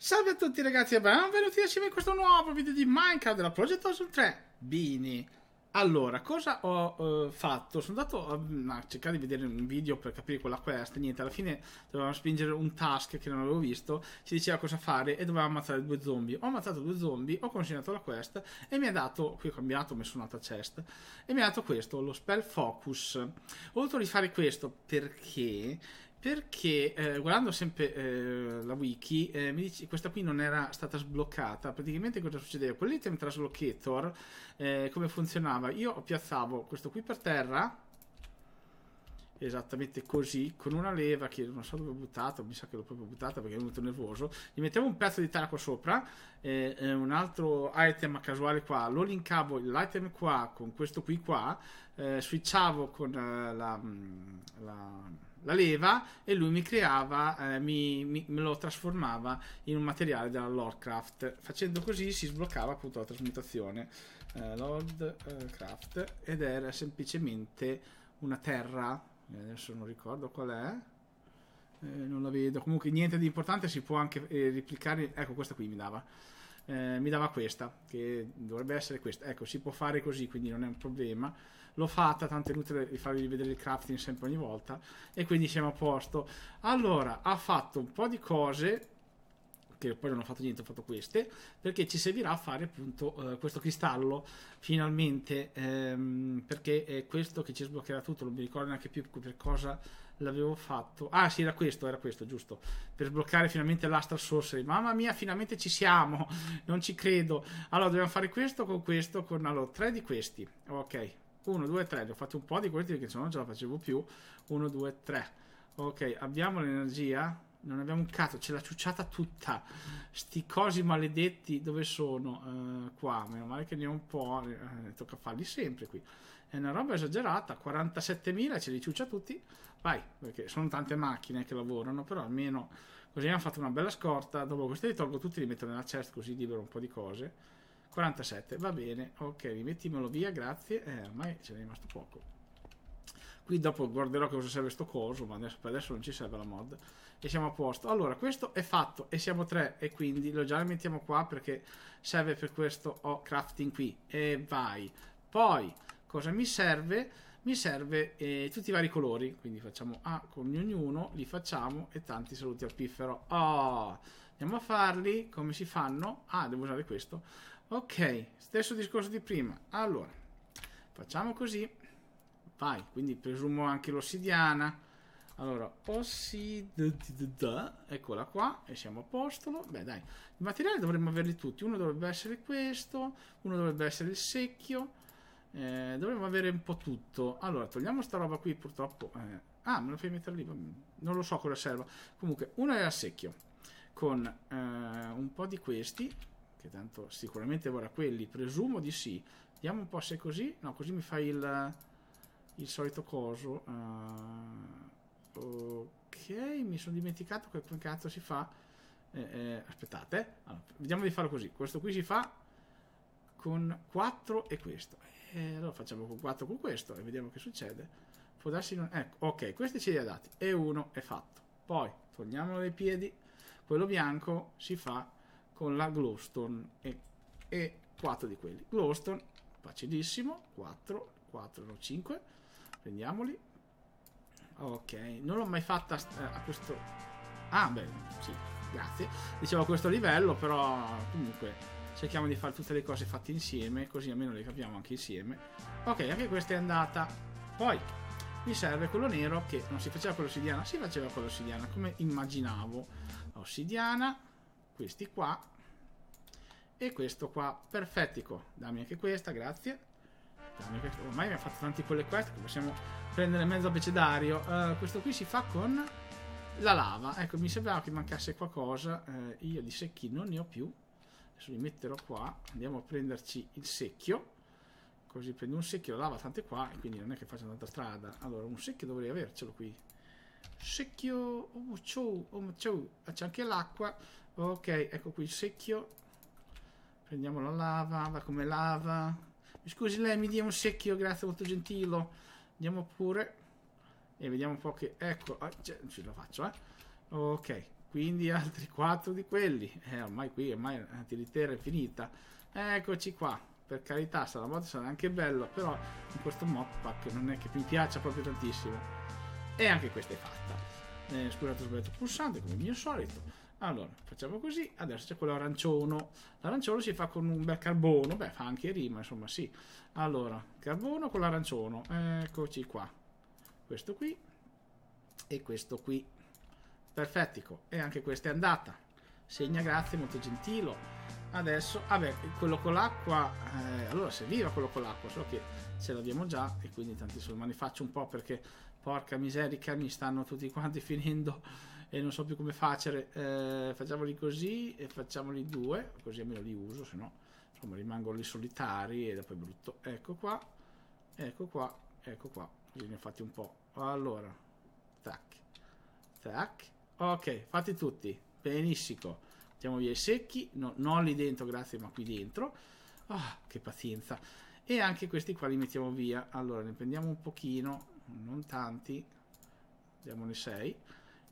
Salve a tutti ragazzi e benvenuti assieme in questo nuovo video di Minecraft della Project Ocean 3 Bini Allora, cosa ho uh, fatto? Sono andato a, mm, a, cercare di vedere un video per capire quella quest Niente, alla fine dovevamo spingere un task che non avevo visto Ci diceva cosa fare e dovevamo ammazzare due zombie Ho ammazzato due zombie, ho consegnato la quest E mi ha dato, qui ho cambiato, ho messo un'altra chest E mi ha dato questo, lo spell focus Ho voluto rifare questo perché perché eh, guardando sempre eh, la wiki, eh, mi dice, questa qui non era stata sbloccata. Praticamente cosa succedeva? Quell'item traslocator, eh, come funzionava? Io piazzavo questo qui per terra, esattamente così, con una leva che non so dove ho buttato, mi sa che l'ho proprio buttata perché è venuto nervoso. Gli mettevo un pezzo di tela qua sopra, eh, eh, un altro item casuale qua, lo linkavo l'item qua con questo qui qua, switchavo con la, mm, la la leva e lui mi creava, eh, mi, mi, me lo trasformava in un materiale della Lordcraft. Facendo così si sbloccava appunto la trasmutazione eh, Lordcraft ed era semplicemente una terra, eh, adesso non ricordo qual è. Eh, non la vedo. Comunque, niente di importante. Si può anche eh, replicare. Ecco, questa qui mi dava. Eh, mi dava questa, che dovrebbe essere questa. Ecco, si può fare così, quindi non è un problema l'ho fatta, tanto è inutile farvi vedere il crafting sempre ogni volta. E quindi siamo a posto. Allora, ha fatto un po' di cose che poi non ho fatto niente, ho fatto queste, perché ci servirà a fare appunto eh, questo cristallo finalmente, ehm, perché è questo che ci sbloccherà tutto, non mi ricordo neanche più per cosa l'avevo fatto. Ah sì, era questo, era questo, giusto, per sbloccare finalmente l'Astral Sorcery. Mamma mia, finalmente ci siamo, non ci credo. Allora, dobbiamo fare questo con questo, con allora, tre di questi, ok. 1, 2, 3, ne ho fatto un po' di questi perché se no non ce la facevo più 1, 2, 3 ok, abbiamo l'energia non abbiamo un cazzo, ce l'ha ciucciata tutta sti cosi maledetti dove sono? Uh, qua, meno male che ne ho un po' eh, tocca farli sempre qui è una roba esagerata 47.000 ce li ciuccia tutti vai, perché sono tante macchine che lavorano però almeno così abbiamo fatto una bella scorta dopo questi li tolgo tutti li metto nella chest così libero un po' di cose 47, va bene, ok, rimettimelo via, grazie, eh, ormai ce n'è rimasto poco. Qui dopo guarderò cosa serve sto coso, ma adesso, per adesso non ci serve la mod. E siamo a posto. Allora, questo è fatto e siamo tre e quindi lo già mettiamo qua perché serve per questo ho oh, crafting qui. E vai. Poi, cosa mi serve? Mi serve eh, tutti i vari colori, quindi facciamo A con ognuno, li facciamo e tanti saluti al piffero. Oh, andiamo a farli, come si fanno? Ah, devo usare questo. Ok, stesso discorso di prima. Allora, facciamo così. Vai, quindi presumo anche l'ossidiana. Allora, ossidiana. eccola qua, e siamo a posto. Beh, dai, i materiali dovremmo averli tutti. Uno dovrebbe essere questo, uno dovrebbe essere il secchio. Eh, dovremmo avere un po' tutto. Allora, togliamo sta roba qui, purtroppo. Eh, ah, me lo fai mettere lì, non lo so cosa serva. Comunque, uno è a secchio, con eh, un po' di questi che tanto sicuramente vorrà quelli, presumo di sì. Vediamo un po' se è così. No, così mi fai il, il solito coso. Uh, ok, mi sono dimenticato che come cazzo si fa. Eh, eh, aspettate, allora, vediamo di farlo così. Questo qui si fa con 4 e questo. E eh, allora facciamo con 4 con questo e vediamo che succede. Può darsi non... Ecco, ok, questi ce li ha dati. E uno è fatto. Poi togliamolo dai piedi. Quello bianco si fa con la Glowstone e, e 4 di quelli. Glowstone, facilissimo, 4, 4, no 5, prendiamoli. Ok, non l'ho mai fatta eh, a questo... Ah, beh, sì, grazie. Dicevo a questo livello, però comunque cerchiamo di fare tutte le cose fatte insieme, così almeno le capiamo anche insieme. Ok, anche questa è andata. Poi mi serve quello nero che non si faceva con l'ossidiana, si faceva con l'ossidiana, come immaginavo. Ossidiana, questi qua e questo qua, perfettico, dammi anche questa, grazie. Dammi questa. Ormai abbiamo fatto tanti con le quest, possiamo prendere mezzo abecedario. Uh, questo qui si fa con la lava, ecco mi sembrava che mancasse qualcosa, uh, io di secchi non ne ho più, adesso li metterò qua, andiamo a prenderci il secchio, così prendo un secchio, la lava tante qua, e quindi non è che faccio tanta strada. Allora, un secchio dovrei avercelo qui. Secchio, oh ciao, oh ciao, c'è anche l'acqua, Ok, ecco qui il secchio. Prendiamo la lava, va come lava. Mi scusi lei, mi dia un secchio, grazie, molto gentile. Andiamo pure. E vediamo un po' che... Ecco, ah, cioè, non ce la faccio, eh. Ok, quindi altri quattro di quelli. Eh, ormai qui, ormai l'antilitera è finita. Eccoci qua. Per carità, sarà molto, sarà anche bello, però in questo modpack non è che mi piaccia proprio tantissimo. E anche questa è fatta. Eh, scusate, ho sbagliato il pulsante, come mio solito. Allora, facciamo così. Adesso c'è quello arancione. L'arancione si fa con un bel carbono. Beh, fa anche rima, insomma, sì. Allora, carbono con l'arancione. Eccoci qua. Questo qui e questo qui. Perfettico. E anche questa è andata. Segna, grazie, molto gentile. Adesso, vabbè, quello con l'acqua. Eh, allora, serviva quello con l'acqua, So che ce l'abbiamo già e quindi tanti sono. Ma ne faccio un po' perché, porca miseria, mi stanno tutti quanti finendo e non so più come facere, eh, facciamoli così e facciamoli due, così almeno li uso, se no insomma rimango lì solitari e dopo è brutto. Ecco qua, ecco qua, ecco qua, così ne ho fatti un po'. Allora, tac, tac, ok, fatti tutti, benissimo. Mettiamo via i secchi, no, non lì dentro, grazie, ma qui dentro. Oh, che pazienza. E anche questi qua li mettiamo via. Allora, ne prendiamo un pochino, non tanti, diamone 6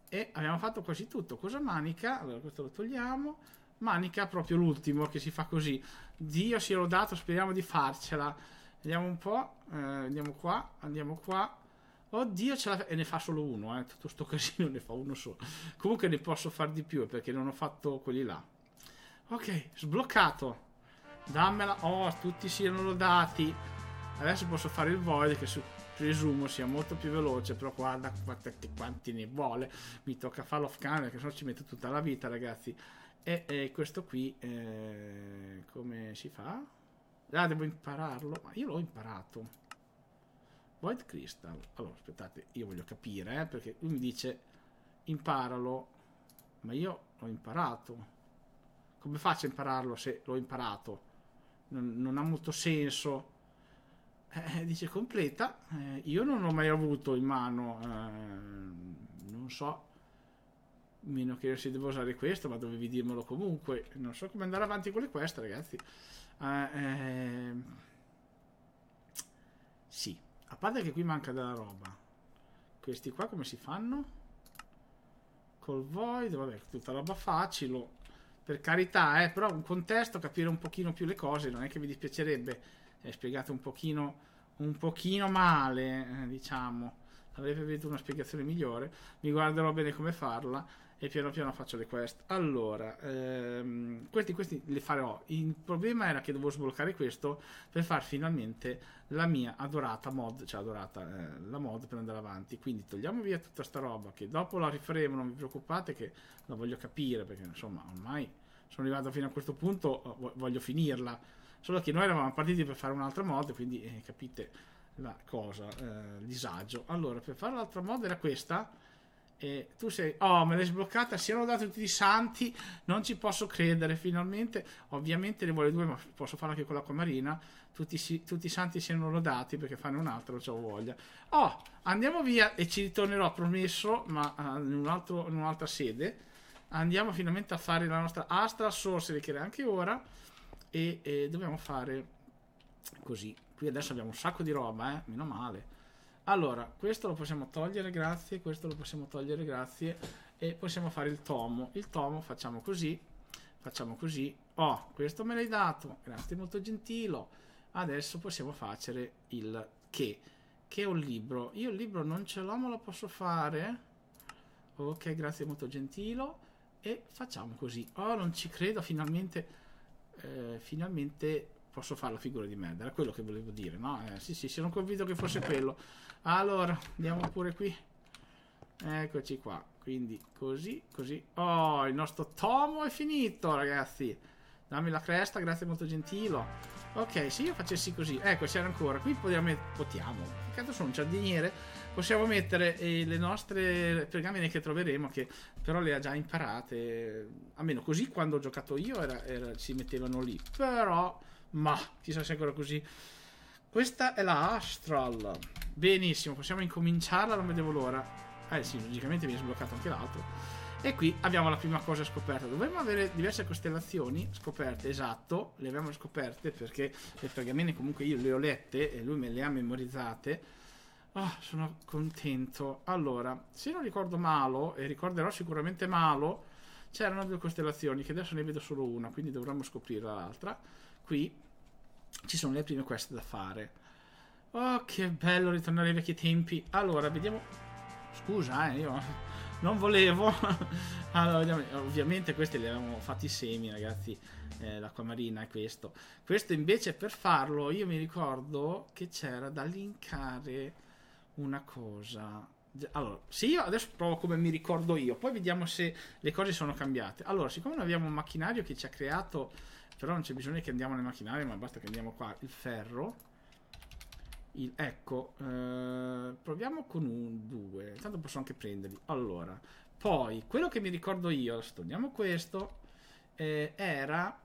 e abbiamo fatto quasi tutto. Cosa manica? Allora, questo lo togliamo. Manica proprio l'ultimo che si fa così. Dio si è lodato, speriamo di farcela. Vediamo un po'. Eh, andiamo qua, andiamo qua. Oddio, oh, ce la... fa. e ne fa solo uno, eh. tutto sto casino ne fa uno solo. Comunque ne posso far di più eh, perché non ho fatto quelli là. Ok, sbloccato. Dammela. Oh, tutti siano lodati. Adesso posso fare il void che su presumo sia molto più veloce, però guarda quanti, quanti ne vuole, mi tocca farlo off camera che se no ci metto tutta la vita ragazzi. E, e questo qui eh, come si fa? Ah, devo impararlo, ma io l'ho imparato. Void Crystal. Allora, aspettate, io voglio capire, eh, perché lui mi dice imparalo, ma io l'ho imparato. Come faccio a impararlo se l'ho imparato? Non, non ha molto senso eh, dice completa, eh, io non ho mai avuto in mano, eh, non so, meno che io si devo usare questo, ma dovevi dirmelo comunque, non so come andare avanti con le quest ragazzi. Eh, ehm, sì, a parte che qui manca della roba, questi qua come si fanno? Col void, vabbè, tutta roba facile, per carità, eh, però un contesto, capire un pochino più le cose, non è che mi dispiacerebbe è spiegato un pochino, un pochino male, eh, diciamo. Avrebbe avuto una spiegazione migliore. Mi guarderò bene come farla e piano piano faccio le quest. Allora, ehm, questi, questi le farò. Il problema era che dovevo sbloccare questo per far finalmente la mia adorata mod, cioè adorata eh, la mod per andare avanti. Quindi togliamo via tutta sta roba che dopo la rifaremo, non vi preoccupate che la voglio capire perché insomma ormai sono arrivato fino a questo punto, eh, voglio finirla Solo che noi eravamo partiti per fare un'altra mod, quindi eh, capite la cosa, eh, il disagio. Allora, per fare l'altra mod era questa. E tu sei, oh, me l'hai sbloccata. Si Siano dati tutti i santi. Non ci posso credere. Finalmente, ovviamente ne vuole due, ma posso farlo anche con l'acqua marina. Tutti, tutti i santi si siano lodati perché fanno un altro. Ho voglia. Oh, andiamo via e ci ritornerò. Promesso, ma uh, in, un altro, in un'altra sede. Andiamo finalmente a fare la nostra Astra Sorcery, che è anche ora e, e dobbiamo fare così. Qui adesso abbiamo un sacco di roba, eh? meno male. Allora, questo lo possiamo togliere, grazie, questo lo possiamo togliere, grazie, e possiamo fare il tomo. Il tomo facciamo così, facciamo così. Oh, questo me l'hai dato, grazie, molto gentile. Adesso possiamo fare il che, che è un libro. Io il libro non ce l'ho, ma lo posso fare. Ok, grazie, molto gentile. E facciamo così. Oh, non ci credo, finalmente eh, finalmente posso fare la figura di merda, era quello che volevo dire, no? Eh, sì, sì, sono convinto che fosse quello. Allora, andiamo pure qui. Eccoci qua, quindi così, così. Oh, il nostro tomo è finito, ragazzi. Dammi la cresta, grazie molto gentilo. Ok, se io facessi così, ecco, c'era ancora. Qui potiamo. potiamo. Intanto sono un giardiniere possiamo mettere eh, le nostre pergamene che troveremo, che però le ha già imparate. Almeno così quando ho giocato io era, era, si mettevano lì. Però, ma chissà se è ancora così. Questa è la Astral. Benissimo, possiamo incominciarla, non vedevo l'ora. Eh sì, logicamente mi è sbloccato anche l'altro. E qui abbiamo la prima cosa scoperta. Dovremmo avere diverse costellazioni scoperte, esatto, le abbiamo scoperte perché le pergamene comunque io le ho lette e lui me le ha memorizzate Oh, sono contento. Allora, se non ricordo male, e ricorderò sicuramente male, c'erano due costellazioni che adesso ne vedo solo una, quindi dovremmo scoprire l'altra. Qui ci sono le prime queste da fare. Oh, che bello ritornare ai vecchi tempi. Allora, vediamo... Scusa, eh, io non volevo. allora, Ovviamente queste le avevamo fatti semi, ragazzi. Eh, l'acqua marina è questo. Questo invece per farlo io mi ricordo che c'era da linkare una cosa. Allora, se io adesso provo come mi ricordo io, poi vediamo se le cose sono cambiate. Allora, siccome noi abbiamo un macchinario che ci ha creato, però non c'è bisogno che andiamo nel macchinario, ma basta che andiamo qua, il ferro. Il, ecco, eh, proviamo con un 2. Intanto posso anche prenderli. Allora, poi quello che mi ricordo io, adesso togliamo questo, eh, era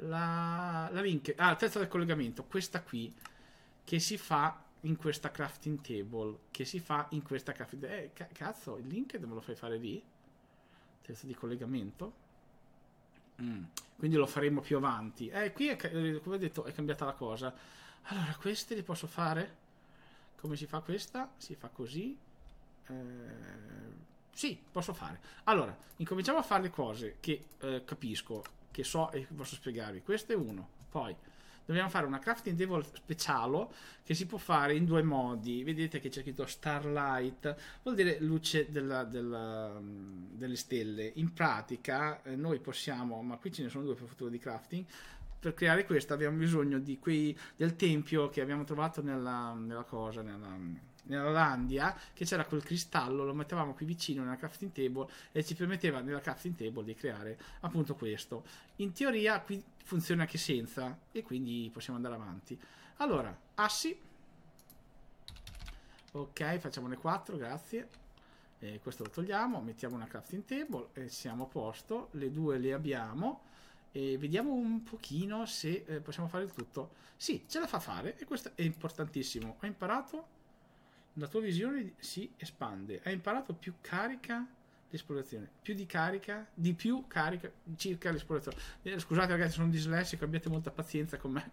la, la link, ah, il terzo del collegamento, questa qui, che si fa in questa crafting table che si fa in questa crafting table. Eh, cazzo, il link me lo fai fare lì? Testa di collegamento? Mm. Quindi lo faremo più avanti. Eh, qui, è, eh, come ho detto, è cambiata la cosa. Allora, queste le posso fare? Come si fa questa? Si fa così. Eh, sì, posso fare. Allora, incominciamo a fare le cose che eh, capisco, che so e posso spiegarvi. Questo è uno. Poi dobbiamo fare una crafting table speciale che si può fare in due modi. Vedete che c'è scritto starlight, vuol dire luce della, della, mm, delle stelle. In pratica eh, noi possiamo, ma qui ce ne sono due per futuro di crafting, per creare questo abbiamo bisogno quei, del tempio che abbiamo trovato nella, nella cosa, nella, nella Landia, che c'era quel cristallo, lo mettevamo qui vicino nella crafting table e ci permetteva nella crafting table di creare appunto questo. In teoria qui funziona anche senza e quindi possiamo andare avanti. Allora, assi. Ok, facciamone 4, grazie. E eh, questo lo togliamo, mettiamo una crafting table e siamo a posto. Le due le abbiamo. E vediamo un pochino se eh, possiamo fare il tutto. Sì, ce la fa fare e questo è importantissimo. Hai imparato, la tua visione si espande. Hai imparato più carica l'esplorazione. Più di carica, di più carica circa l'esplorazione. Eh, scusate ragazzi, sono dislessico, abbiate molta pazienza con me.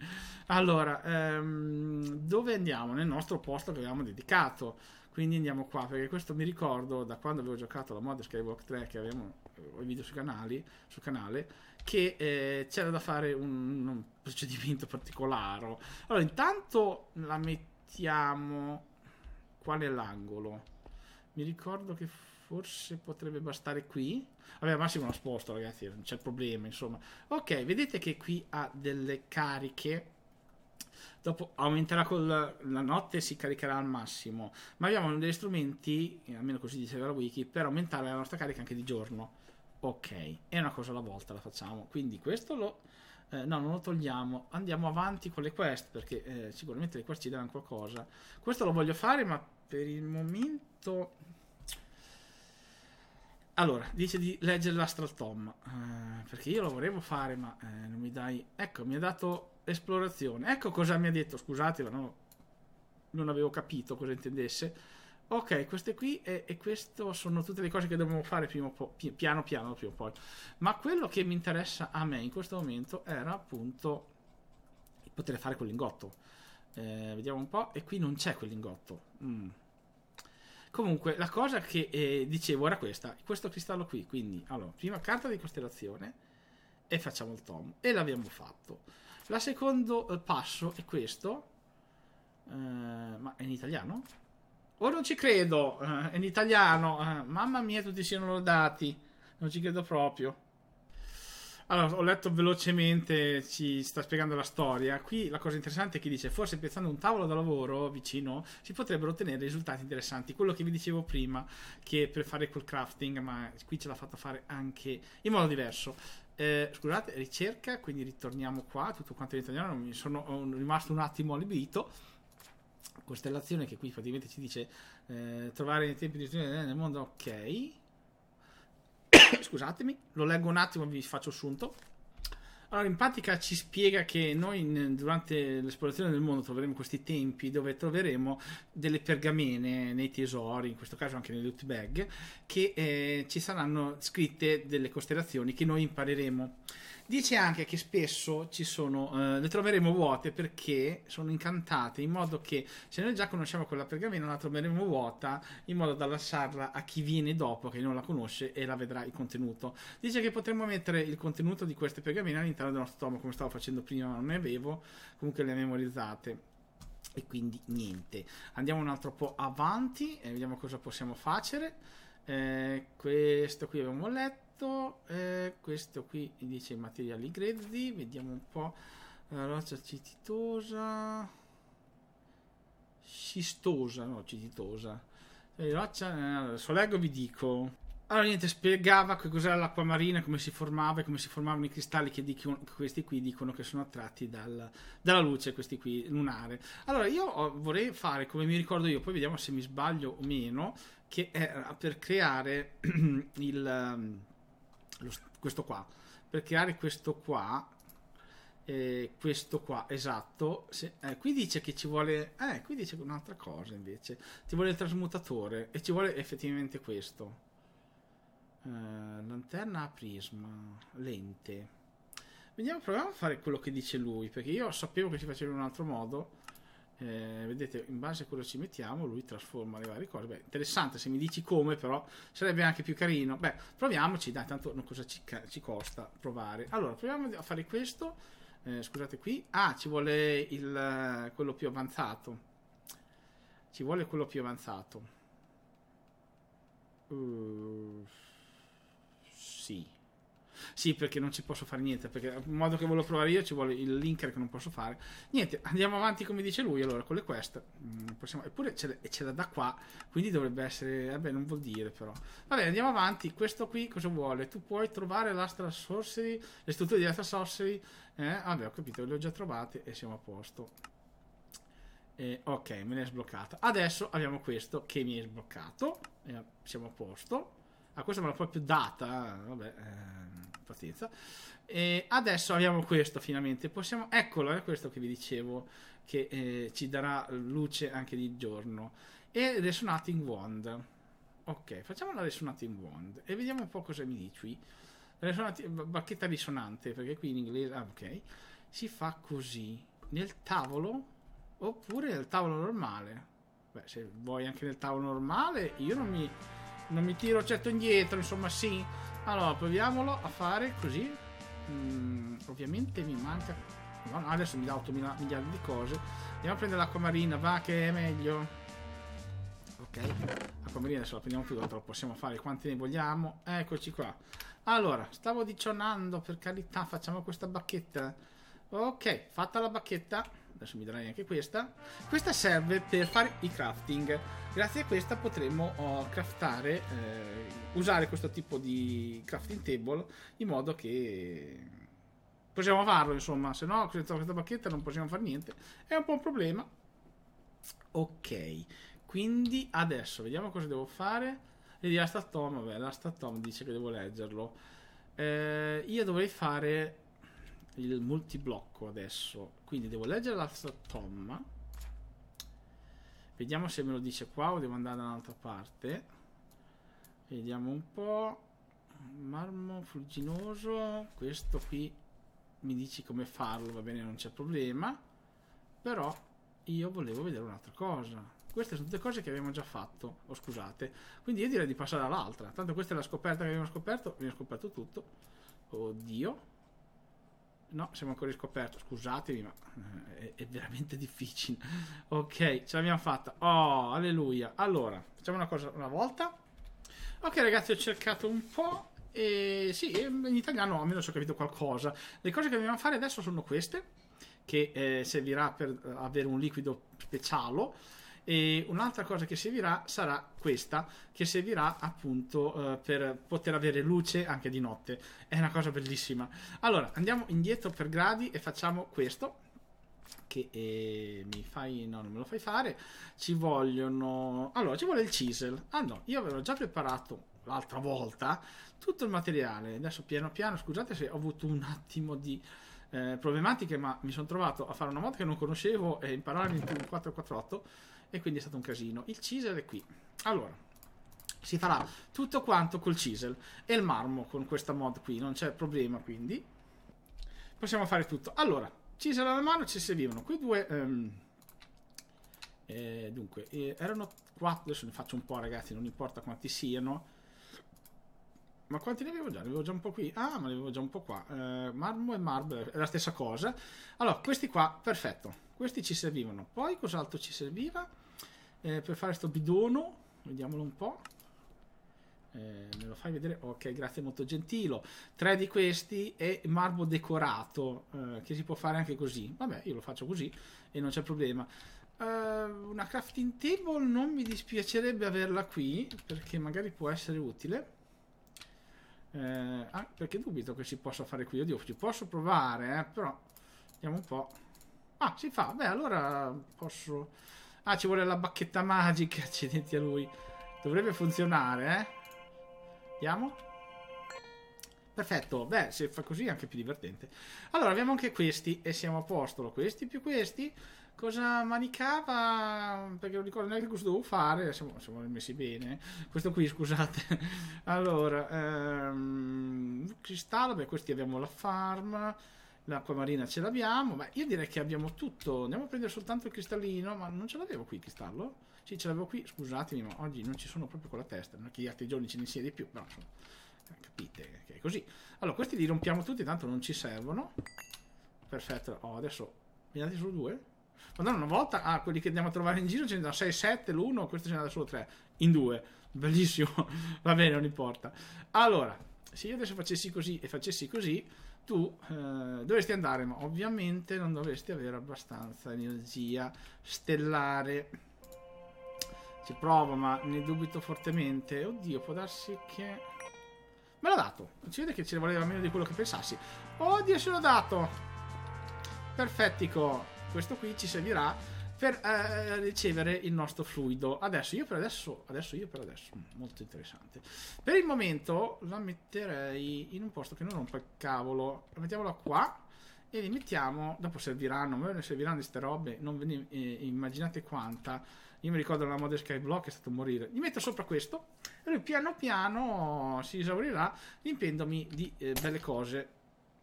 Allora, ehm, dove andiamo? Nel nostro posto che avevamo dedicato. Quindi andiamo qua, perché questo mi ricordo da quando avevo giocato la mod Skywalk 3 che avevamo i video sui canali, sul canale, che eh, c'era da fare un, un procedimento particolare. Allora, intanto la mettiamo... Qual è l'angolo? Mi ricordo che Forse potrebbe bastare qui. Vabbè, Massimo lo sposto, ragazzi, non c'è problema, insomma. Ok, vedete che qui ha delle cariche. Dopo aumenterà con la notte, si caricherà al massimo. Ma abbiamo degli strumenti, almeno così diceva la wiki, per aumentare la nostra carica anche di giorno. Ok, è una cosa alla volta la facciamo. Quindi questo lo... Eh, no, non lo togliamo. Andiamo avanti con le quest, perché eh, sicuramente le quest ci daranno qualcosa. Questo lo voglio fare, ma per il momento allora, dice di leggere l'Astral Tom, eh, perché io lo volevo fare, ma eh, non mi dai... Ecco, mi ha dato esplorazione. Ecco cosa mi ha detto, scusate, ma no, non avevo capito cosa intendesse. Ok, queste qui e, e queste sono tutte le cose che dobbiamo fare po- piano piano, prima o poi. Ma quello che mi interessa a me in questo momento era appunto poter fare quel lingotto. Eh, vediamo un po', e qui non c'è quel lingotto. Mm Comunque, la cosa che eh, dicevo era questa: questo cristallo qui. Quindi, allora, prima carta di costellazione e facciamo il tom. E l'abbiamo fatto. La secondo eh, passo è questo. Eh, ma è in italiano? Oh, non ci credo! Eh, è in italiano! Eh, mamma mia, tutti siano lodati! Non ci credo proprio. Allora, ho letto velocemente, ci sta spiegando la storia. Qui la cosa interessante è che dice: Forse piazzando un tavolo da lavoro vicino si potrebbero ottenere risultati interessanti. Quello che vi dicevo prima, che per fare quel crafting, ma qui ce l'ha fatta fare anche in modo diverso. Eh, scusate, ricerca, quindi ritorniamo qua. Tutto quanto in italiano, mi sono rimasto un attimo allibito. Costellazione che qui praticamente ci dice eh, trovare nei tempi di studio eh, nel mondo, ok scusatemi, lo leggo un attimo e vi faccio assunto. Allora, in pratica ci spiega che noi in, durante l'esplorazione del mondo troveremo questi tempi dove troveremo delle pergamene nei tesori, in questo caso anche nei loot bag, che eh, ci saranno scritte delle costellazioni che noi impareremo Dice anche che spesso ci sono, eh, le troveremo vuote perché sono incantate, in modo che se noi già conosciamo quella pergamena la troveremo vuota, in modo da lasciarla a chi viene dopo, che non la conosce e la vedrà il contenuto. Dice che potremmo mettere il contenuto di queste pergamene all'interno del nostro tomo, come stavo facendo prima, ma non ne avevo, comunque le memorizzate e quindi niente. Andiamo un altro po' avanti e vediamo cosa possiamo fare. Eh, questo qui abbiamo letto, eh, questo qui dice i materiali grezzi, vediamo un po', la roccia cititosa, scistosa, no cititosa, la eh, roccia, eh, adesso leggo e vi dico. Allora niente, spiegava che cos'era l'acqua marina, come si formava e come si formavano i cristalli che dicono, questi qui dicono che sono attratti dal, dalla luce, questi qui, lunare. Allora io vorrei fare come mi ricordo io, poi vediamo se mi sbaglio o meno, che era per creare il, ehm, lo, questo qua per creare questo qua eh, questo qua esatto se, eh, qui dice che ci vuole eh, qui dice un'altra cosa invece ci vuole il trasmutatore e ci vuole effettivamente questo eh, lanterna a prisma lente vediamo proviamo a fare quello che dice lui perché io sapevo che si faceva in un altro modo eh, vedete in base a quello ci mettiamo lui trasforma le varie cose beh, interessante se mi dici come però sarebbe anche più carino beh proviamoci dai tanto cosa ci, ci, costa provare allora proviamo a fare questo eh, scusate qui ah ci vuole il, quello più avanzato ci vuole quello più avanzato uh, sì sì, perché non ci posso fare niente, perché a modo che volevo provare io ci vuole il linker che non posso fare. Niente, andiamo avanti come dice lui, allora con le quest. Mm, possiamo... Eppure ce l'ha da qua, quindi dovrebbe essere... Vabbè, non vuol dire però. Vabbè, andiamo avanti. Questo qui cosa vuole? Tu puoi trovare l'Astra Sorcery, le strutture di Astra Sorcery. Eh? Vabbè, ho capito, le ho già trovate e siamo a posto. Eh, ok, me ne è sbloccata. Adesso abbiamo questo che mi è sbloccato. Eh, siamo a posto. ah, questa me l'ha proprio data. Eh? Vabbè. Eh tristezza. E adesso abbiamo questo finalmente. Possiamo... Eccolo, è questo che vi dicevo, che eh, ci darà luce anche di giorno. E Resonating Wand. Ok, facciamo la Resonating Wand e vediamo un po' cosa mi dici. Resonati... Bacchetta risonante, perché qui in inglese... Ah, ok. Si fa così. Nel tavolo oppure nel tavolo normale. Beh, se vuoi anche nel tavolo normale, io non mi, non mi tiro certo indietro, insomma sì. Allora, proviamolo a fare così. Mm, ovviamente mi manca. No, adesso mi dà 8 miliardi di cose. Andiamo a prendere l'acqua marina, va che è meglio. Ok, l'acqua marina adesso la prendiamo più, tanto possiamo fare quanti ne vogliamo. Eccoci qua. Allora, stavo dicionando, per carità, facciamo questa bacchetta. Ok, fatta la bacchetta adesso mi darai anche questa. Questa serve per fare i crafting. Grazie a questa potremo oh, craftare, eh, usare questo tipo di crafting table in modo che possiamo farlo, insomma, se no senza questa bacchetta non possiamo fare niente. È un po' un problema. Ok, quindi adesso vediamo cosa devo fare. Vedi la statom, vabbè, la statom dice che devo leggerlo. Eh, io dovrei fare il multiblocco adesso. Quindi devo leggere l'altro tomma. Vediamo se me lo dice qua o devo andare da un'altra parte. Vediamo un po'. Marmo fugginoso. Questo qui mi dici come farlo, va bene, non c'è problema. Però io volevo vedere un'altra cosa. Queste sono tutte cose che abbiamo già fatto, o oh, scusate. Quindi io direi di passare all'altra. Tanto questa è la scoperta che abbiamo scoperto, abbiamo scoperto tutto. Oddio. No, siamo ancora in Scusatemi, ma eh, è, è veramente difficile. ok, ce l'abbiamo fatta. Oh, alleluia. Allora, facciamo una cosa una volta. Ok, ragazzi, ho cercato un po'. E sì, in italiano almeno ci ho capito qualcosa. Le cose che dobbiamo fare adesso sono queste, che eh, servirà per avere un liquido speciale e un'altra cosa che servirà sarà questa, che servirà appunto eh, per poter avere luce anche di notte. È una cosa bellissima. Allora, andiamo indietro per gradi e facciamo questo. Che eh, mi fai, no, non me lo fai fare. Ci vogliono. Allora, ci vuole il chisel. Ah no, io avevo già preparato l'altra volta tutto il materiale. Adesso piano piano, scusate se ho avuto un attimo di eh, problematiche, ma mi sono trovato a fare una mod che non conoscevo e impararmi più 448 e quindi è stato un casino. Il chisel è qui. Allora, si farà tutto quanto col chisel e il marmo con questa mod qui, non c'è problema quindi. Possiamo fare tutto. Allora, chisel alla mano ci servivano quei due... Ehm, eh, dunque, eh, erano quattro, adesso ne faccio un po' ragazzi, non importa quanti siano ma quanti ne avevo già? Ne avevo già un po' qui. Ah, ma ne avevo già un po' qua. Eh, marmo e marble è la stessa cosa. Allora, questi qua, perfetto. Questi ci servivano. Poi cos'altro ci serviva? Eh, per fare sto bidono, vediamolo un po'. Eh, me lo fai vedere? Ok, grazie, molto gentile. Tre di questi e marmo decorato, eh, che si può fare anche così. Vabbè, io lo faccio così e non c'è problema. Eh, una crafting table non mi dispiacerebbe averla qui, perché magari può essere utile eh, ah, perché dubito che si possa fare qui? Oddio, ci posso provare, eh, però vediamo un po'. Ah, si fa. Beh, allora posso... Ah, ci vuole la bacchetta magica, accidenti a lui. Dovrebbe funzionare, eh. Vediamo. Perfetto, beh, se fa così è anche più divertente. Allora, abbiamo anche questi e siamo a posto. Questi più questi cosa manicava perché non ricordo neanche cosa dovevo fare siamo, siamo messi bene questo qui scusate allora ehm, cristallo beh questi abbiamo la farm l'acqua marina ce l'abbiamo ma io direi che abbiamo tutto andiamo a prendere soltanto il cristallino ma non ce l'avevo qui il cristallo sì ce l'avevo qui scusatemi ma oggi non ci sono proprio con la testa non è che gli altri giorni ce ne sia di più però insomma eh, capite che è così allora questi li rompiamo tutti tanto non ci servono perfetto oh, adesso mi date solo due ma non una volta, ah, quelli che andiamo a trovare in giro ce ne da 6, 7 l'uno, questo ce ne da solo 3, in due. Bellissimo, va bene, non importa. Allora, se io adesso facessi così e facessi così, tu eh, dovresti andare, ma ovviamente non dovresti avere abbastanza energia stellare. Ci provo, ma ne dubito fortemente. Oddio, può darsi che... Me l'ha dato. non ci vede che ce ne voleva meno di quello che pensassi. Oddio, se l'ho dato. Perfettico questo qui ci servirà per eh, ricevere il nostro fluido. Adesso io per adesso, adesso io per adesso, mm, molto interessante. Per il momento la metterei in un posto che non rompa il cavolo. La mettiamola qua e li mettiamo, dopo serviranno, ma ne serviranno queste robe, non ve ne eh, immaginate quanta. Io mi ricordo la mod Skyblock è stato morire. Gli metto sopra questo e lui piano piano si esaurirà riempiendomi di eh, belle cose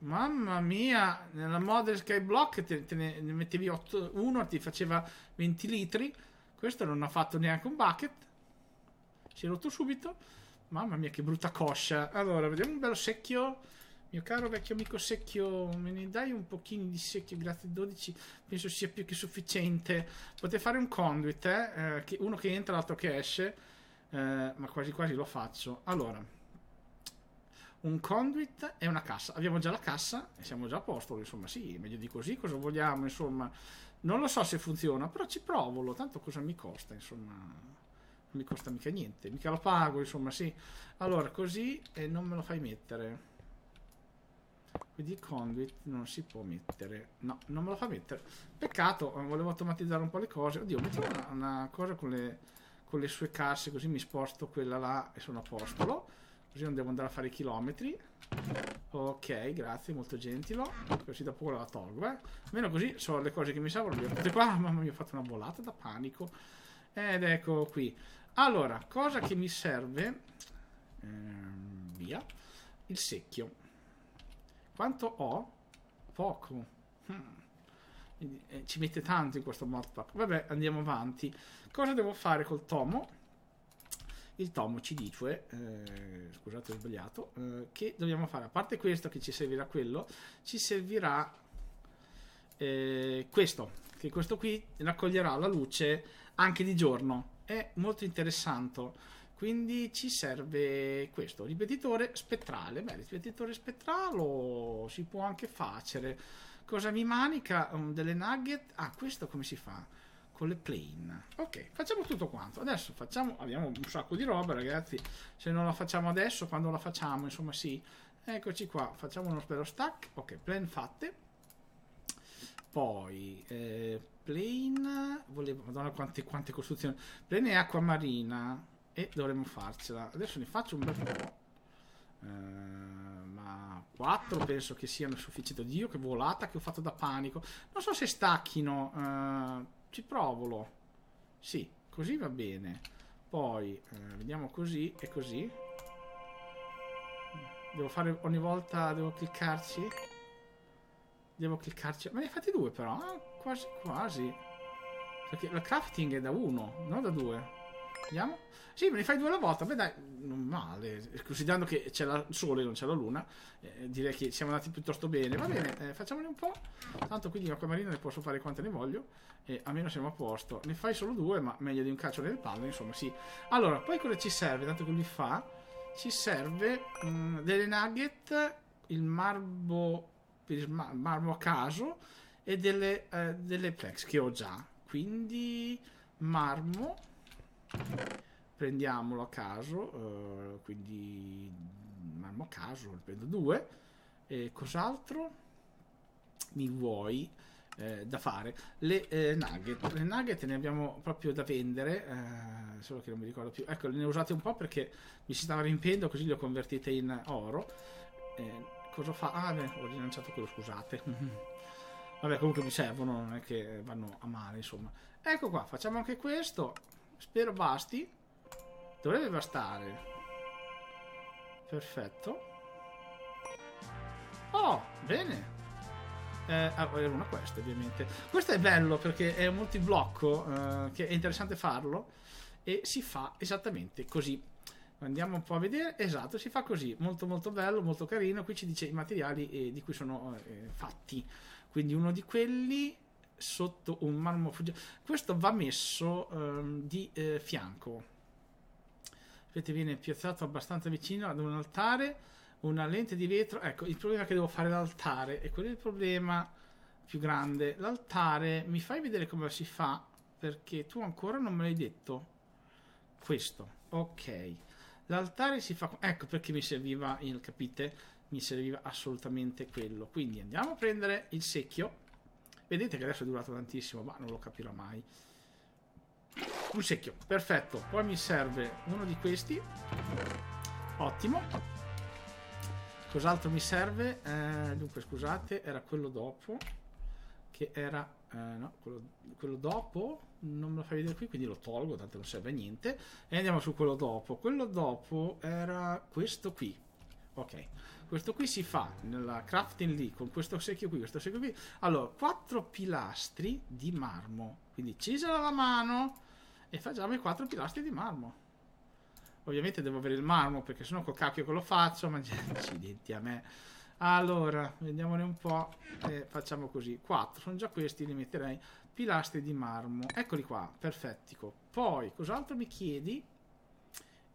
Mamma mia, nella model Skyblock te, te ne, ne mettevi 8, uno ti faceva 20 litri. Questo non ha fatto neanche un bucket. Si è rotto subito. Mamma mia, che brutta coscia. Allora, vediamo un bello secchio. Mio caro vecchio amico secchio, me ne dai un pochino di secchio, grazie 12, penso sia più che sufficiente. Potete fare un conduit, eh? Eh, uno che entra, l'altro che esce, eh, ma quasi quasi lo faccio. Allora, un conduit e una cassa. Abbiamo già la cassa, e siamo già a posto, insomma, sì, meglio di così, cosa vogliamo, insomma. Non lo so se funziona, però ci provo, tanto cosa mi costa, insomma. Non mi costa mica niente, mica lo pago, insomma, sì. Allora, così e non me lo fai mettere. Quindi conduit non si può mettere. No, non me lo fa mettere. Peccato, eh, volevo automatizzare un po' le cose. Oddio, mettiamo una, una cosa con le, con le sue casse, così mi sposto quella là e sono a posto. Così non devo andare a fare i chilometri. Ok, grazie, molto gentilo. Così dopo la tolgo, eh. Almeno così sono le cose che mi servono. Le ho tutte qua. Mamma mia, ho fatto una volata da panico. Ed ecco qui. Allora, cosa che mi serve... Ehm, via. Il secchio. Quanto ho? Poco. Hmm eh, ci mette tanto in questo modpack. Vabbè, andiamo avanti. Cosa devo fare col tomo? il Tom ci dice, eh, scusate ho sbagliato, eh, che dobbiamo fare, a parte questo che ci servirà quello, ci servirà eh, questo, che questo qui raccoglierà la luce anche di giorno, è molto interessante. Quindi ci serve questo, ripetitore spettrale. Beh, ripetitore spettrale si può anche fare. Cosa mi manica? Mm, delle nugget? Ah, questo come si fa? con le plane. Ok, facciamo tutto quanto. Adesso facciamo, abbiamo un sacco di roba, ragazzi. Se non la facciamo adesso, quando la facciamo, insomma, sì. Eccoci qua, facciamo uno spero stack. Ok, plane fatte. Poi eh, plane, volevo, madonna quante, quante costruzioni. Plane e acqua marina e dovremmo farcela. Adesso ne faccio un bel po'. Uh, ma 4 penso che siano sufficienti. Dio, che volata che ho fatto da panico. Non so se stacchino. Uh, ci provolo. Sì, così va bene. Poi, eh, vediamo così e così. Devo fare ogni volta, devo cliccarci. Devo cliccarci. Ma ne hai fatti due però? Ah, quasi quasi. Perché il crafting è da uno, non da due. Andiamo? Sì, me ne fai due alla volta. Beh, dai, non male. Considerando che c'è il sole e non c'è la luna, eh, direi che siamo andati piuttosto bene. Va bene, eh, facciamone un po'. Tanto quindi in marina ne posso fare quante ne voglio. E almeno siamo a posto. Ne fai solo due, ma meglio di un calcio nelle palle, insomma, sì. Allora, poi cosa ci serve? Tanto che lui fa. Ci serve mh, mm, delle nugget, il marmo, il marmo a caso e delle, eh, delle plex che ho già. Quindi marmo Prendiamolo a caso, eh, quindi mamma mm, a caso, ne prendo due. E cos'altro mi vuoi eh, da fare? Le eh, nugget. Le nugget ne abbiamo proprio da vendere, eh, solo che non mi ricordo più. Ecco, le ne ho usate un po' perché mi si stava riempiendo, così le ho convertite in oro. Eh, cosa fa? Ah, beh, ho rilanciato quello, scusate. Vabbè, comunque mi servono, non è che vanno a male, insomma. Ecco qua, facciamo anche questo. Spero basti. Dovrebbe bastare. Perfetto. Oh, bene. Eh, ah, era una questa, ovviamente. Questo è bello perché è un multiblocco, eh, che è interessante farlo. E si fa esattamente così. Andiamo un po' a vedere. Esatto, si fa così. Molto molto bello, molto carino. Qui ci dice i materiali eh, di cui sono eh, fatti. Quindi uno di quelli sotto un marmo fuggito. Questo va messo um, di eh, fianco. Vedete, viene piazzato abbastanza vicino ad un altare, una lente di vetro. Ecco, il problema è che devo fare l'altare, e quello è il problema più grande. L'altare, mi fai vedere come si fa? Perché tu ancora non me l'hai detto. Questo, ok. L'altare si fa... Ecco perché mi serviva, capite? Mi serviva assolutamente quello. Quindi andiamo a prendere il secchio Vedete che adesso è durato tantissimo, ma non lo capirò mai. Un secchio, perfetto. Poi mi serve uno di questi. Ottimo. Cos'altro mi serve? Eh, dunque, scusate, era quello dopo. Che era... Eh, no, quello, quello dopo non me lo fai vedere qui, quindi lo tolgo, tanto non serve a niente. E andiamo su quello dopo. Quello dopo era questo qui. Ok. Questo qui si fa nella crafting lì con questo secchio qui, questo secchio qui. Allora, quattro pilastri di marmo. Quindi cisela la mano e facciamo i quattro pilastri di marmo. Ovviamente devo avere il marmo perché sennò col cacchio che lo faccio, ma denti a me. Allora, vediamone un po'. Eh, facciamo così. quattro sono già questi, li metterei. Pilastri di marmo. Eccoli qua, perfetti Poi, cos'altro mi chiedi?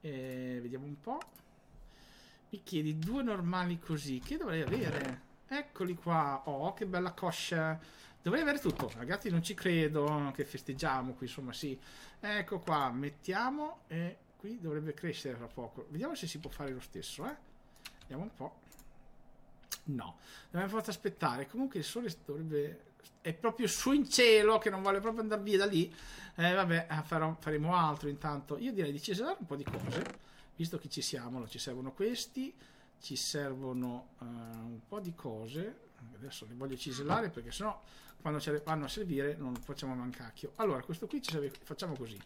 Eh, vediamo un po'. Mi chiedi due normali così. Che dovrei avere? Eccoli qua. Oh, che bella coscia. Dovrei avere tutto. Ragazzi, non ci credo che festeggiamo qui, insomma, sì. Ecco qua, mettiamo e qui dovrebbe crescere tra poco. Vediamo se si può fare lo stesso, eh. Vediamo un po'. No, dobbiamo forza aspettare. Comunque il sole dovrebbe... È proprio su in cielo che non vuole proprio andare via da lì. Eh, vabbè, farò, faremo altro intanto. Io direi di cesare un po' di cose visto che ci siamo, allora, ci servono questi, ci servono uh, un po' di cose, adesso le voglio cisellare perché sennò quando ce le vanno a servire non facciamo mancacchio. Allora, questo qui serve, facciamo così,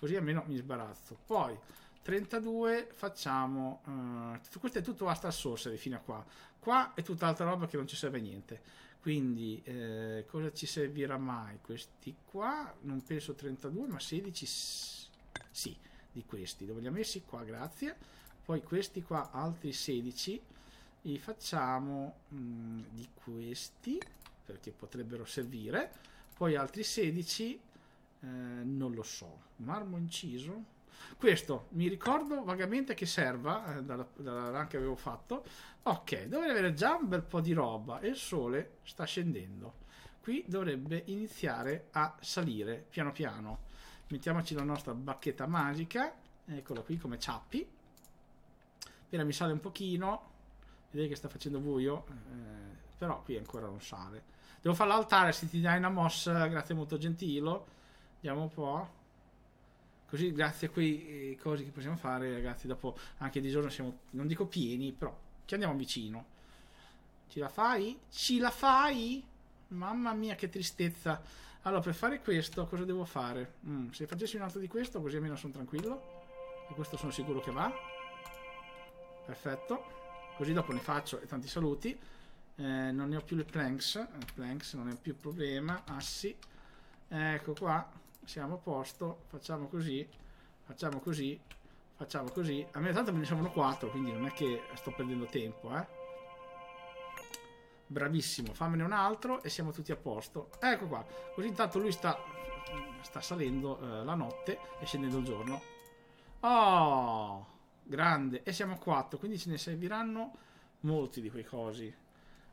così almeno mi sbarazzo. Poi 32 facciamo, uh, questo è tutto a source fino a qua, qua è tutt'altra roba che non ci serve a niente. Quindi eh, cosa ci servirà mai? Questi qua, non penso 32 ma 16, sì di questi dove li ha messi qua grazie poi questi qua altri 16 li facciamo mh, mm, di questi perché potrebbero servire poi altri 16 eh, non lo so marmo inciso questo mi ricordo vagamente che serva eh, dalla, dalla run che avevo fatto ok dovrei avere già un bel po' di roba e il sole sta scendendo qui dovrebbe iniziare a salire piano piano mettiamoci la nostra bacchetta magica, eccola qui come ciappi, appena mi sale un pochino, vedete che sta facendo buio, eh, però qui ancora non sale. Devo fare l'altare, se ti dai una mossa, grazie molto gentilo, vediamo un po'. Così grazie a quei eh, cosi che possiamo fare, ragazzi, dopo anche di giorno siamo, non dico pieni, però ci andiamo vicino. Ci la fai? Ci la fai? Mamma mia, che tristezza. Allora, per fare questo, cosa devo fare? Mm, se facessi un altro di questo, così almeno sono tranquillo. E questo sono sicuro che va. Perfetto. Così dopo ne faccio e tanti saluti. Eh, non ne ho più le planks. Eh, planks non è più problema. Assi. Ecco qua. Siamo a posto. Facciamo così. Facciamo così. Facciamo così. A me tanto me ne servono 4, quindi non è che sto perdendo tempo, eh. Bravissimo, fammene un altro e siamo tutti a posto. Ecco qua. Così intanto lui sta, sta salendo eh, la notte e scendendo il giorno. Oh, grande. E siamo a 4, quindi ce ne serviranno molti di quei cosi.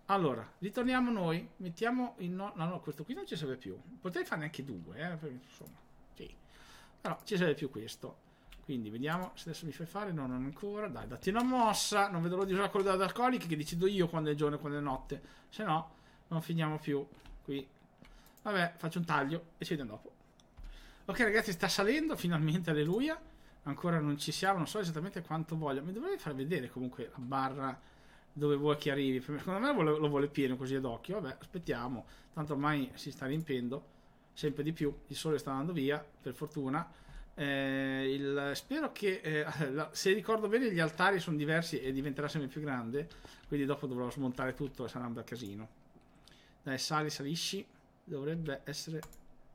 Allora, ritorniamo noi. Mettiamo il no... no, no questo qui non ci serve più. Potrei farne anche due, eh, insomma. Sì. Però ci serve più questo. Quindi vediamo se adesso mi fai fare. No, non ancora. Dai, datti una mossa. Non vedo l'ora di usare quello della Darkolic che decido io quando è giorno e quando è notte. Se no, non finiamo più qui. Vabbè, faccio un taglio e ci vediamo dopo. Ok, ragazzi, sta salendo finalmente, alleluia. Ancora non ci siamo, non so esattamente quanto voglio. Mi dovrei far vedere comunque la barra dove vuoi che arrivi. Secondo me lo vuole pieno così ad occhio. Vabbè, aspettiamo. Tanto ormai si sta riempendo sempre di più. Il sole sta andando via, per fortuna eh, il, spero che, eh, se ricordo bene, gli altari sono diversi e diventerà sempre più grande. Quindi dopo dovrò smontare tutto e sarà un bel casino. Dai, sali, salisci. Dovrebbe essere.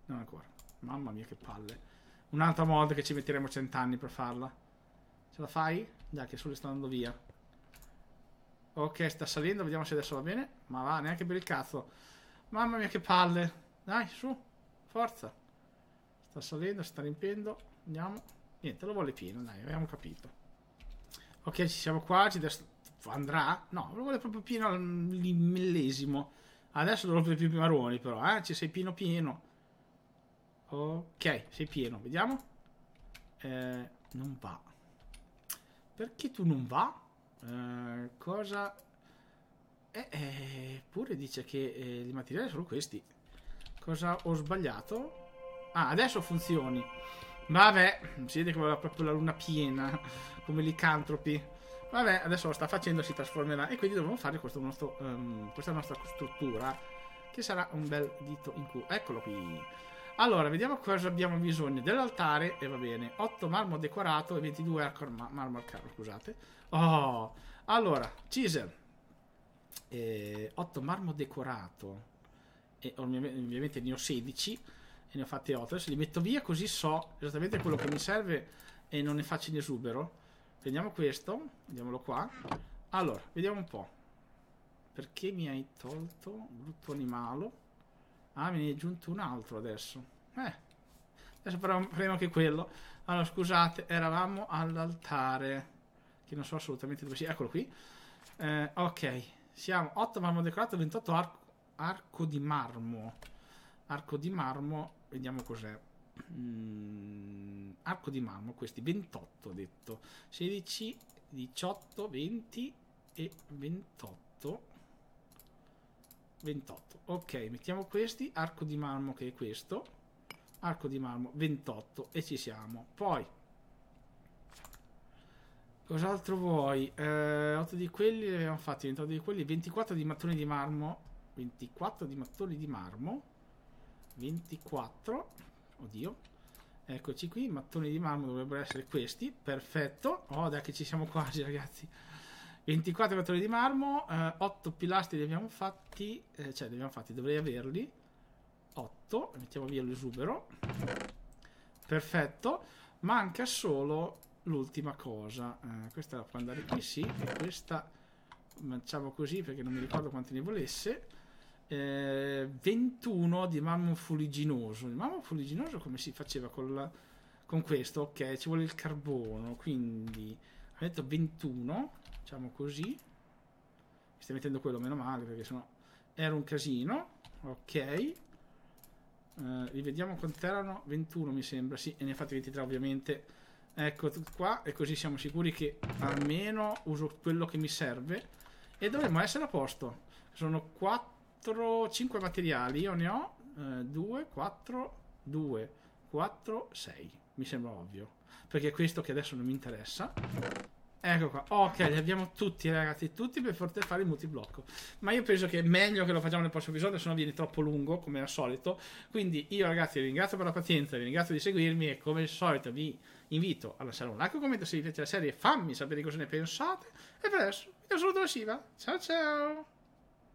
Non ancora. Mamma mia, che palle. Un'altra mod che ci metteremo cent'anni per farla. Ce la fai? Dai, che sole sta andando via. Ok, sta salendo. Vediamo se adesso va bene. Ma va, neanche per il cazzo. Mamma mia, che palle. Dai, su. Forza. Sta salendo, sta riempendo. Andiamo. Niente, lo vuole pieno, dai, abbiamo capito. Ok, ci siamo quasi. Adesso andrà. No, lo vuole proprio pieno al millesimo. Adesso non lo più marroni, però, eh. Ci sei pieno pieno. Ok, sei pieno, vediamo. Eh, non va. Perché tu non va? Eh, cosa... Eppure eh, eh dice che eh, i materiali sono questi. Cosa ho sbagliato? Ah, adesso funzioni. Vabbè, si vede che aveva proprio la luna piena, come licantropi. Vabbè, adesso lo sta facendo, si trasformerà. E quindi dovremo fare nostro, um, questa nostra struttura, che sarà un bel dito in cu. Eccolo qui. Allora, vediamo cosa abbiamo bisogno. Dell'altare, e va bene, 8 marmo decorato e 22 arco ma- marmo al carro, scusate. Oh, allora, Cisel. Eh, 8 marmo decorato. E ovviamente ne ho 16 ne ho fatti 8. Adesso li metto via così so esattamente quello che mi serve e non ne faccio in esubero. Prendiamo questo, vediamolo qua. Allora, vediamo un po'. Perché mi hai tolto, brutto animale? Ah, me ne è giunto un altro adesso. Eh, adesso però premo anche quello. Allora, scusate, eravamo all'altare. Che non so assolutamente dove sia. Eccolo qui. Eh, ok, siamo 8 marmo decorato, 28 arco, arco di marmo. Arco di marmo vediamo cos'è. Mm, arco di marmo, questi 28 ho detto 16, 18, 20 e 28 28 ok mettiamo questi arco di marmo che è questo arco di marmo 28 e ci siamo poi cos'altro vuoi eh, 8 di quelli li abbiamo fatti 28 di quelli 24 di mattoni di marmo 24 di mattoni di marmo 24. Oddio. Eccoci qui, i mattoni di marmo dovrebbero essere questi. Perfetto. Oh, dai che ci siamo quasi, ragazzi. 24 mattoni di marmo, eh, 8 pilastri li abbiamo fatti, eh, cioè li abbiamo fatti, dovrei averli. 8, mettiamo via l'esubero. Perfetto. Manca solo l'ultima cosa. Eh, questa la può andare qui, sì, e questa manciamo così perché non mi ricordo quanti ne volesse eh, 21 di marmo fuliginoso. Il marmo fuliginoso come si faceva con, la, con questo? Ok, ci vuole il carbono, quindi ha detto 21, diciamo così. Mi stai mettendo quello, meno male, perché sennò era un casino. Ok. Uh, rivediamo erano 21 mi sembra sì e ne ha fatti 23 ovviamente ecco qua e così siamo sicuri che almeno uso quello che mi serve e dovremmo essere a posto sono 4 4, 5 materiali. Io ne ho 2, 4, 2, 4, 6. Mi sembra ovvio. Perché è questo che adesso non mi interessa. Ecco qua. Ok, li abbiamo tutti, ragazzi. Tutti per poter fare il multiblocco. Ma io penso che è meglio che lo facciamo nel prossimo episodio, se no viene troppo lungo, come al solito. Quindi io, ragazzi, vi ringrazio per la pazienza, vi ringrazio di seguirmi e come al solito vi invito a lasciare un like, un commento se vi piace la serie, fammi sapere cosa ne pensate. E per adesso, io saluto la Siva. Ciao ciao!